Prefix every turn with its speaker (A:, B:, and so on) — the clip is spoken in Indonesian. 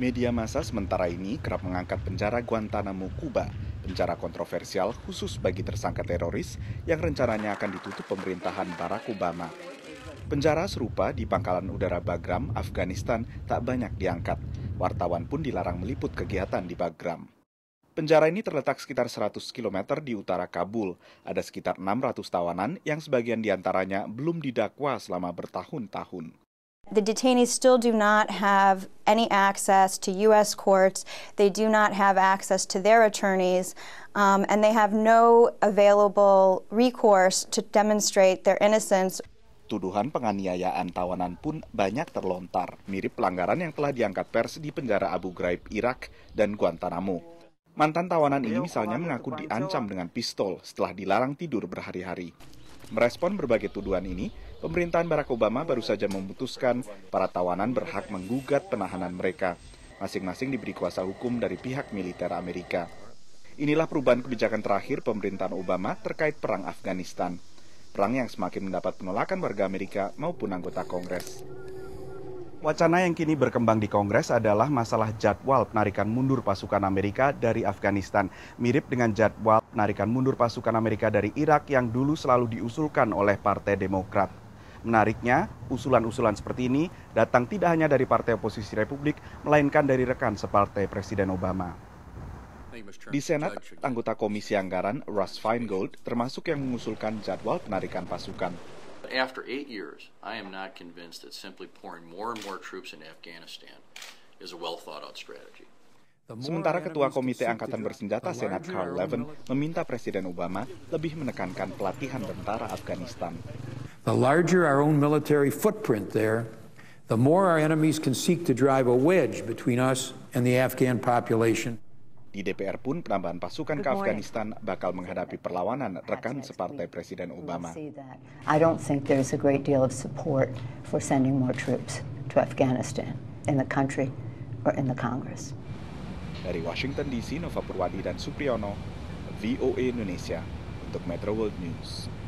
A: Media massa sementara ini kerap mengangkat penjara Guantanamo, Kuba, penjara kontroversial khusus bagi tersangka teroris yang rencananya akan ditutup pemerintahan Barack Obama. Penjara serupa di pangkalan udara Bagram, Afghanistan tak banyak diangkat. Wartawan pun dilarang meliput kegiatan di Bagram. Penjara ini terletak sekitar 100 km di utara Kabul. Ada sekitar 600 tawanan yang sebagian diantaranya belum didakwa selama bertahun-tahun. The detainees still do not have any access to U.S. courts. They do not have access to their attorneys, um, and they have no available recourse to demonstrate their innocence. Tuduhan penganiayaan tawanan pun banyak terlontar, mirip pelanggaran yang telah diangkat pers di penjara Abu Ghraib, Irak, dan Guantanamo. Mantan tawanan ini misalnya mengaku diancam dengan pistol setelah dilarang tidur berhari-hari. Merespon berbagai tuduhan ini, pemerintahan Barack Obama baru saja memutuskan para tawanan berhak menggugat penahanan mereka. Masing-masing diberi kuasa hukum dari pihak militer Amerika. Inilah perubahan kebijakan terakhir pemerintahan Obama terkait perang Afghanistan. Perang yang semakin mendapat penolakan warga Amerika maupun anggota Kongres. Wacana yang kini berkembang di Kongres adalah masalah jadwal penarikan mundur pasukan Amerika dari Afghanistan, mirip dengan jadwal penarikan mundur pasukan Amerika dari Irak yang dulu selalu diusulkan oleh Partai Demokrat. Menariknya, usulan-usulan seperti ini datang tidak hanya dari partai oposisi Republik, melainkan dari rekan separtai Presiden Obama. Di Senat, anggota Komisi Anggaran Russ Feingold termasuk yang mengusulkan jadwal penarikan pasukan. after eight years, I am not convinced that simply pouring more and more troops in Afghanistan is a well thought out strategy. Sementara Ketua Komite Angkatan Bersenjata Senat Carl Levin meminta Presiden Obama lebih menekankan pelatihan tentara Afghanistan. The larger our own military footprint there, the more our enemies can seek to drive a wedge between us and the Afghan population. Di DPR pun penambahan pasukan ke Afghanistan bakal menghadapi perlawanan rekan separtai Presiden Obama. I don't think there's a great deal of support for sending more troops to Afghanistan in the country or in the Congress. Dari Washington DC, Nova Purwadi dan Supriyono, VOA Indonesia untuk Metro World News.